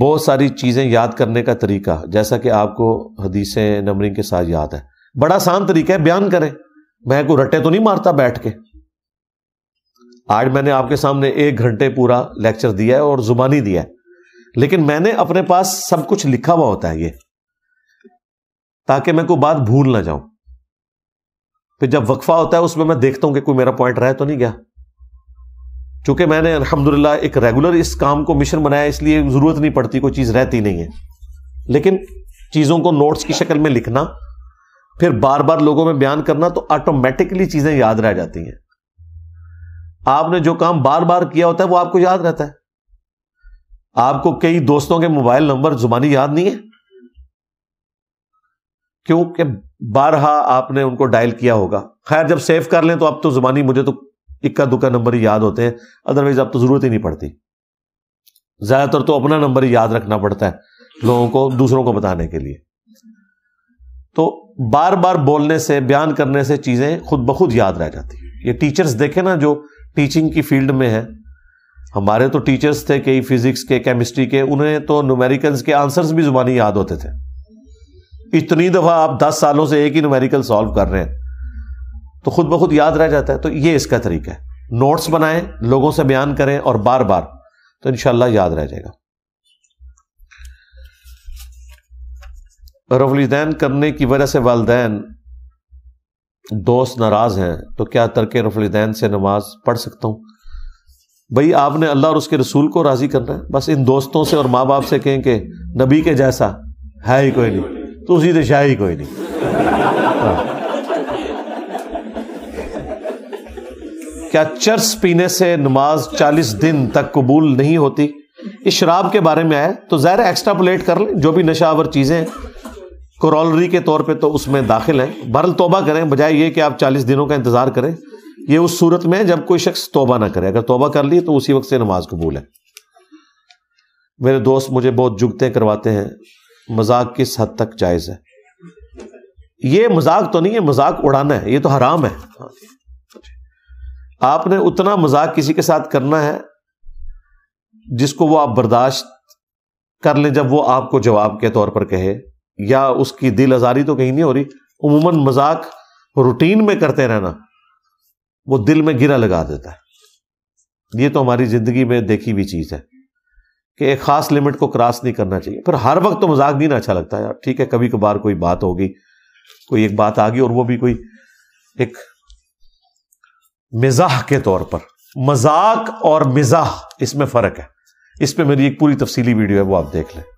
बहुत सारी चीज़ें याद करने का तरीका जैसा कि आपको हदीसें नंबरिंग के साथ याद है बड़ा आसान तरीका है बयान करें मैं को रटे तो नहीं मारता बैठ के आज मैंने आपके सामने एक घंटे पूरा लेक्चर दिया है और जुबानी दिया है लेकिन मैंने अपने पास सब कुछ लिखा हुआ होता है ये ताकि मैं कोई बात भूल ना जाऊं फिर जब वक्फा होता है उसमें मैं देखता हूं कि कोई मेरा पॉइंट रह तो नहीं गया चूंकि मैंने अलहमदिल्ला एक रेगुलर इस काम को मिशन बनाया इसलिए ज़रूरत नहीं पड़ती कोई चीज़ रहती नहीं है लेकिन चीज़ों को नोट्स की शक्ल में लिखना फिर बार बार लोगों में बयान करना तो ऑटोमेटिकली चीज़ें याद रह जाती हैं आपने जो काम बार बार किया होता है वो आपको याद रहता है आपको कई दोस्तों के मोबाइल नंबर जुबानी याद नहीं है क्योंकि बारहा आपने उनको डायल किया होगा खैर जब सेव कर लें तो अब तो जुबानी मुझे तो इक्का दुक्का नंबर ही याद होते हैं अदरवाइज अब तो जरूरत ही नहीं पड़ती ज्यादातर तो अपना नंबर ही याद रखना पड़ता है लोगों को दूसरों को बताने के लिए तो बार बार बोलने से बयान करने से चीजें खुद ब खुद याद रह जाती है ये टीचर्स देखे ना जो टीचिंग की फील्ड में है हमारे तो टीचर्स थे कई फिजिक्स के केमिस्ट्री के उन्हें तो न्यूमेरिकल्स के आंसर्स भी जुबानी याद होते थे इतनी दफा आप दस सालों से एक ही न्यूमेरिकल सॉल्व कर रहे हैं तो खुद ब खुद याद रह जाता है तो ये इसका तरीका है नोट्स बनाएं लोगों से बयान करें और बार बार तो इनशाला याद रह जाएगा रफलिदैन करने की वजह से वालदेन दोस्त नाराज हैं तो क्या तरके रफलिदैन से नमाज पढ़ सकता हूं भाई आपने अल्लाह और उसके रसूल को राज़ी करना है बस इन दोस्तों से और माँ बाप से कहें कि नबी के जैसा है ही कोई नहीं तो उसी दिशा ही कोई नहीं हाँ। क्या चर्स पीने से नमाज चालीस दिन तक कबूल नहीं होती इस शराब के बारे में आए तो ज़ाहिर एक्स्ट्रा प्लेट कर लें जो भी नशावर चीज़ें कोरोलरी के तौर पे तो उसमें दाखिल हैं बरल तोबा करें बजाय ये कि आप चालीस दिनों का इंतज़ार करें ये उस सूरत में है जब कोई शख्स तोबा ना करे अगर तोबा कर लिए तो उसी वक्त से नमाज कबूल है मेरे दोस्त मुझे बहुत जुगते करवाते हैं मजाक किस हद तक जायज़ है ये मजाक तो नहीं है मजाक उड़ाना है ये तो हराम है आपने उतना मजाक किसी के साथ करना है जिसको वो आप बर्दाश्त कर लें जब वो आपको जवाब के तौर पर कहे या उसकी दिल आजारी तो कहीं नहीं हो रही उमूमन मजाक रूटीन में करते रहना वो दिल में गिरा लगा देता है ये तो हमारी जिंदगी में देखी हुई चीज है कि एक खास लिमिट को क्रॉस नहीं करना चाहिए पर हर वक्त तो मजाक नहीं ना अच्छा लगता है ठीक है कभी कभार कोई बात होगी कोई एक बात आ गई और वो भी कोई एक मिजाह के तौर पर मजाक और मिजाह इसमें फ़र्क है इस पर मेरी एक पूरी तफसीली वीडियो है वो आप देख लें